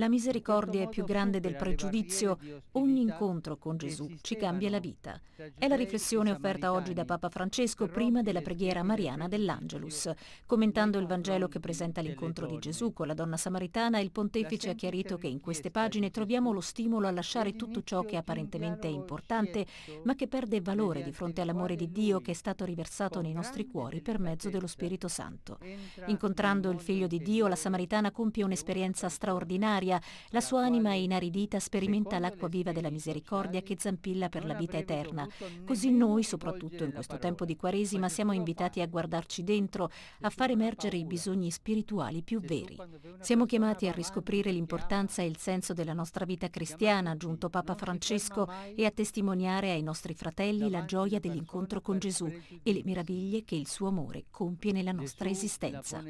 La misericordia è più grande del pregiudizio. Ogni incontro con Gesù ci cambia la vita. È la riflessione offerta oggi da Papa Francesco prima della preghiera mariana dell'Angelus. Commentando il Vangelo che presenta l'incontro di Gesù con la donna samaritana, il pontefice ha chiarito che in queste pagine troviamo lo stimolo a lasciare tutto ciò che apparentemente è importante, ma che perde valore di fronte all'amore di Dio che è stato riversato nei nostri cuori per mezzo dello Spirito Santo. Incontrando il Figlio di Dio, la samaritana compie un'esperienza straordinaria gioia, la sua anima inaridita sperimenta l'acqua viva della misericordia che zampilla per la vita eterna. Così noi, soprattutto in questo tempo di Quaresima, siamo invitati a guardarci dentro, a far emergere i bisogni spirituali più veri. Siamo chiamati a riscoprire l'importanza e il senso della nostra vita cristiana, giunto Papa Francesco, e a testimoniare ai nostri fratelli la gioia dell'incontro con Gesù e le meraviglie che il suo amore compie nella nostra esistenza.